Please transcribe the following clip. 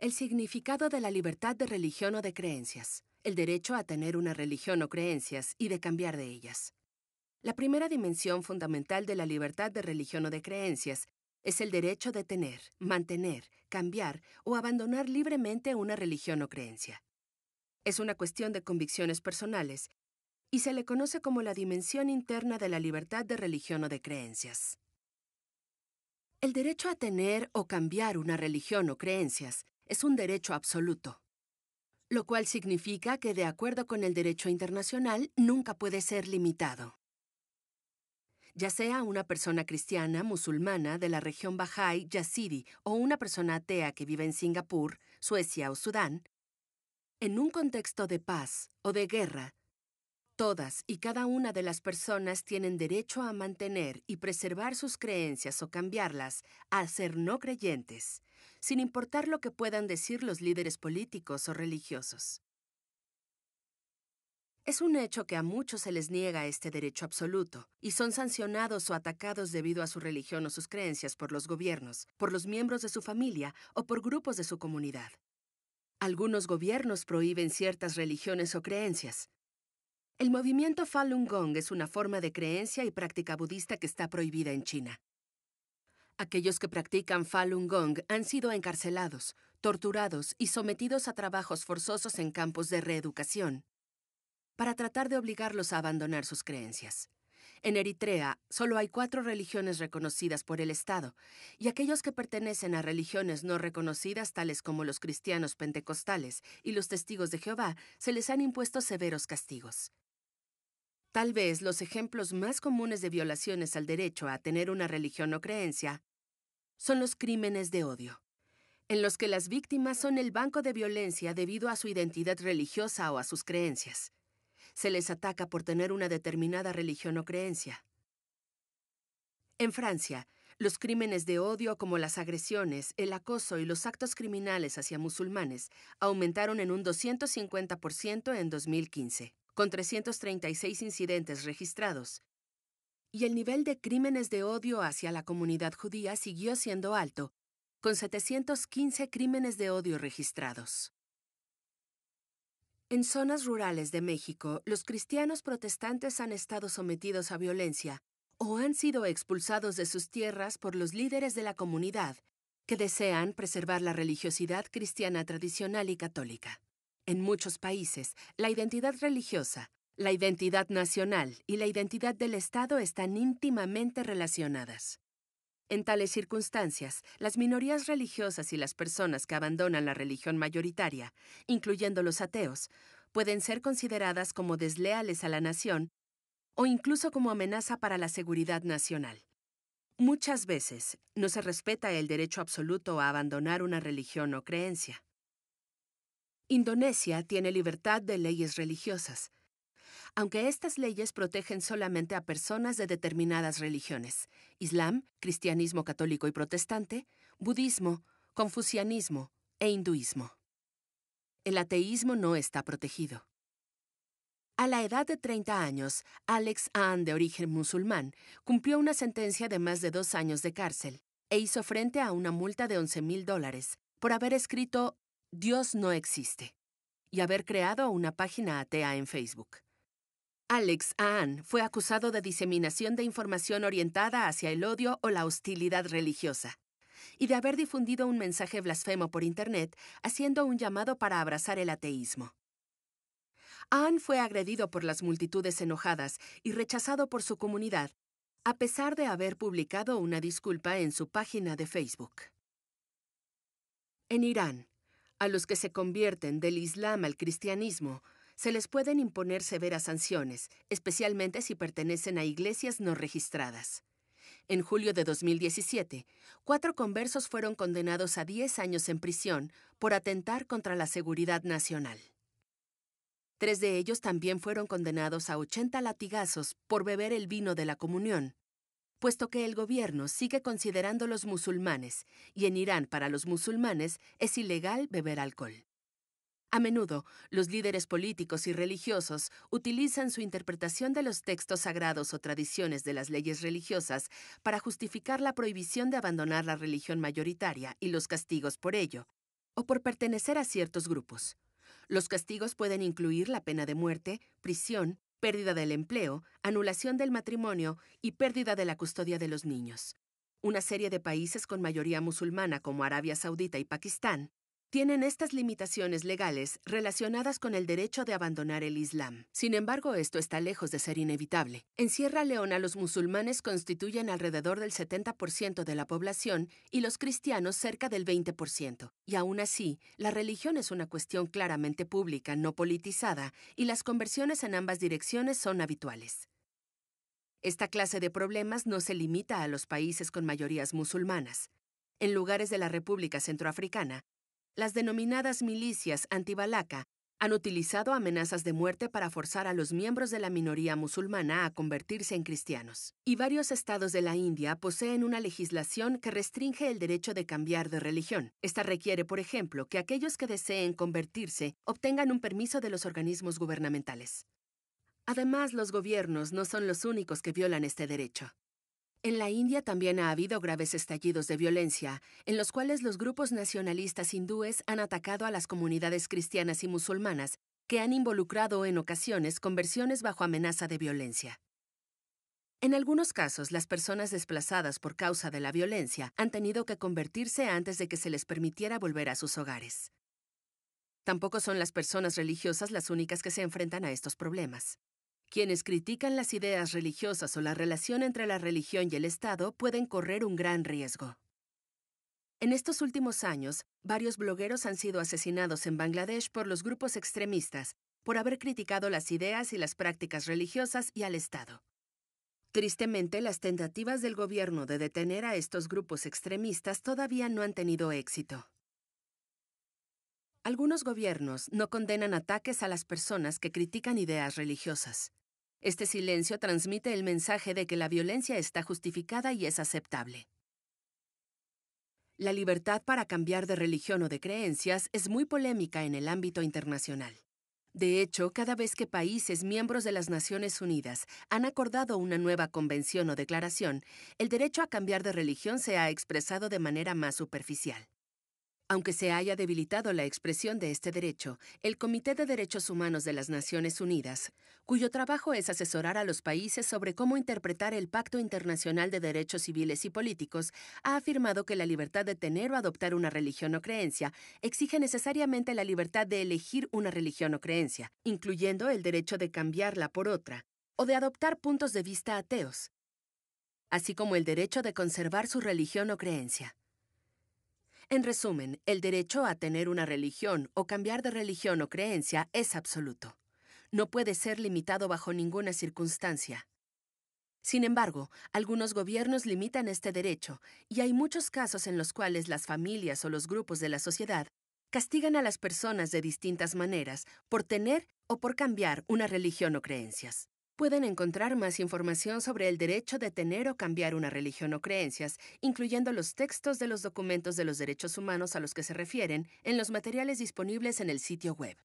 El significado de la libertad de religión o de creencias, el derecho a tener una religión o creencias y de cambiar de ellas. La primera dimensión fundamental de la libertad de religión o de creencias es el derecho de tener, mantener, cambiar o abandonar libremente una religión o creencia. Es una cuestión de convicciones personales y se le conoce como la dimensión interna de la libertad de religión o de creencias. El derecho a tener o cambiar una religión o creencias es un derecho absoluto, lo cual significa que de acuerdo con el derecho internacional nunca puede ser limitado. Ya sea una persona cristiana, musulmana de la región Bahá'í, Yazidi o una persona atea que vive en Singapur, Suecia o Sudán, en un contexto de paz o de guerra, Todas y cada una de las personas tienen derecho a mantener y preservar sus creencias o cambiarlas al ser no creyentes, sin importar lo que puedan decir los líderes políticos o religiosos. Es un hecho que a muchos se les niega este derecho absoluto, y son sancionados o atacados debido a su religión o sus creencias por los gobiernos, por los miembros de su familia o por grupos de su comunidad. Algunos gobiernos prohíben ciertas religiones o creencias. El movimiento Falun Gong es una forma de creencia y práctica budista que está prohibida en China. Aquellos que practican Falun Gong han sido encarcelados, torturados y sometidos a trabajos forzosos en campos de reeducación para tratar de obligarlos a abandonar sus creencias. En Eritrea solo hay cuatro religiones reconocidas por el Estado, y aquellos que pertenecen a religiones no reconocidas, tales como los cristianos pentecostales y los testigos de Jehová, se les han impuesto severos castigos. Tal vez los ejemplos más comunes de violaciones al derecho a tener una religión o creencia son los crímenes de odio, en los que las víctimas son el banco de violencia debido a su identidad religiosa o a sus creencias. Se les ataca por tener una determinada religión o creencia. En Francia, los crímenes de odio como las agresiones, el acoso y los actos criminales hacia musulmanes aumentaron en un 250% en 2015, con 336 incidentes registrados, y el nivel de crímenes de odio hacia la comunidad judía siguió siendo alto, con 715 crímenes de odio registrados. En zonas rurales de México, los cristianos protestantes han estado sometidos a violencia o han sido expulsados de sus tierras por los líderes de la comunidad, que desean preservar la religiosidad cristiana tradicional y católica. En muchos países, la identidad religiosa, la identidad nacional y la identidad del Estado están íntimamente relacionadas. En tales circunstancias, las minorías religiosas y las personas que abandonan la religión mayoritaria, incluyendo los ateos, pueden ser consideradas como desleales a la nación o incluso como amenaza para la seguridad nacional. Muchas veces no se respeta el derecho absoluto a abandonar una religión o creencia. Indonesia tiene libertad de leyes religiosas, aunque estas leyes protegen solamente a personas de determinadas religiones, Islam, cristianismo católico y protestante, budismo, confucianismo e hinduismo. El ateísmo no está protegido. A la edad de 30 años, Alex Ahn, de origen musulmán, cumplió una sentencia de más de dos años de cárcel e hizo frente a una multa de 11 mil dólares por haber escrito Dios no existe y haber creado una página atea en Facebook. Alex Ahn fue acusado de diseminación de información orientada hacia el odio o la hostilidad religiosa y de haber difundido un mensaje blasfemo por Internet haciendo un llamado para abrazar el ateísmo. Ahn fue agredido por las multitudes enojadas y rechazado por su comunidad, a pesar de haber publicado una disculpa en su página de Facebook. En Irán, a los que se convierten del Islam al cristianismo, se les pueden imponer severas sanciones, especialmente si pertenecen a iglesias no registradas. En julio de 2017, cuatro conversos fueron condenados a 10 años en prisión por atentar contra la seguridad nacional. Tres de ellos también fueron condenados a 80 latigazos por beber el vino de la comunión, puesto que el gobierno sigue considerando los musulmanes, y en Irán para los musulmanes es ilegal beber alcohol. A menudo, los líderes políticos y religiosos utilizan su interpretación de los textos sagrados o tradiciones de las leyes religiosas para justificar la prohibición de abandonar la religión mayoritaria y los castigos por ello, o por pertenecer a ciertos grupos. Los castigos pueden incluir la pena de muerte, prisión, pérdida del empleo, anulación del matrimonio y pérdida de la custodia de los niños. Una serie de países con mayoría musulmana como Arabia Saudita y Pakistán tienen estas limitaciones legales relacionadas con el derecho de abandonar el Islam. Sin embargo, esto está lejos de ser inevitable. En Sierra Leona los musulmanes constituyen alrededor del 70% de la población y los cristianos cerca del 20%. Y aún así, la religión es una cuestión claramente pública, no politizada, y las conversiones en ambas direcciones son habituales. Esta clase de problemas no se limita a los países con mayorías musulmanas. En lugares de la República Centroafricana, las denominadas milicias antibalaca han utilizado amenazas de muerte para forzar a los miembros de la minoría musulmana a convertirse en cristianos. Y varios estados de la India poseen una legislación que restringe el derecho de cambiar de religión. Esta requiere, por ejemplo, que aquellos que deseen convertirse obtengan un permiso de los organismos gubernamentales. Además, los gobiernos no son los únicos que violan este derecho. En la India también ha habido graves estallidos de violencia, en los cuales los grupos nacionalistas hindúes han atacado a las comunidades cristianas y musulmanas, que han involucrado en ocasiones conversiones bajo amenaza de violencia. En algunos casos, las personas desplazadas por causa de la violencia han tenido que convertirse antes de que se les permitiera volver a sus hogares. Tampoco son las personas religiosas las únicas que se enfrentan a estos problemas. Quienes critican las ideas religiosas o la relación entre la religión y el Estado pueden correr un gran riesgo. En estos últimos años, varios blogueros han sido asesinados en Bangladesh por los grupos extremistas por haber criticado las ideas y las prácticas religiosas y al Estado. Tristemente, las tentativas del gobierno de detener a estos grupos extremistas todavía no han tenido éxito. Algunos gobiernos no condenan ataques a las personas que critican ideas religiosas. Este silencio transmite el mensaje de que la violencia está justificada y es aceptable. La libertad para cambiar de religión o de creencias es muy polémica en el ámbito internacional. De hecho, cada vez que países miembros de las Naciones Unidas han acordado una nueva convención o declaración, el derecho a cambiar de religión se ha expresado de manera más superficial. Aunque se haya debilitado la expresión de este derecho, el Comité de Derechos Humanos de las Naciones Unidas, cuyo trabajo es asesorar a los países sobre cómo interpretar el Pacto Internacional de Derechos Civiles y Políticos, ha afirmado que la libertad de tener o adoptar una religión o creencia exige necesariamente la libertad de elegir una religión o creencia, incluyendo el derecho de cambiarla por otra, o de adoptar puntos de vista ateos, así como el derecho de conservar su religión o creencia. En resumen, el derecho a tener una religión o cambiar de religión o creencia es absoluto. No puede ser limitado bajo ninguna circunstancia. Sin embargo, algunos gobiernos limitan este derecho y hay muchos casos en los cuales las familias o los grupos de la sociedad castigan a las personas de distintas maneras por tener o por cambiar una religión o creencias. Pueden encontrar más información sobre el derecho de tener o cambiar una religión o creencias, incluyendo los textos de los documentos de los derechos humanos a los que se refieren, en los materiales disponibles en el sitio web.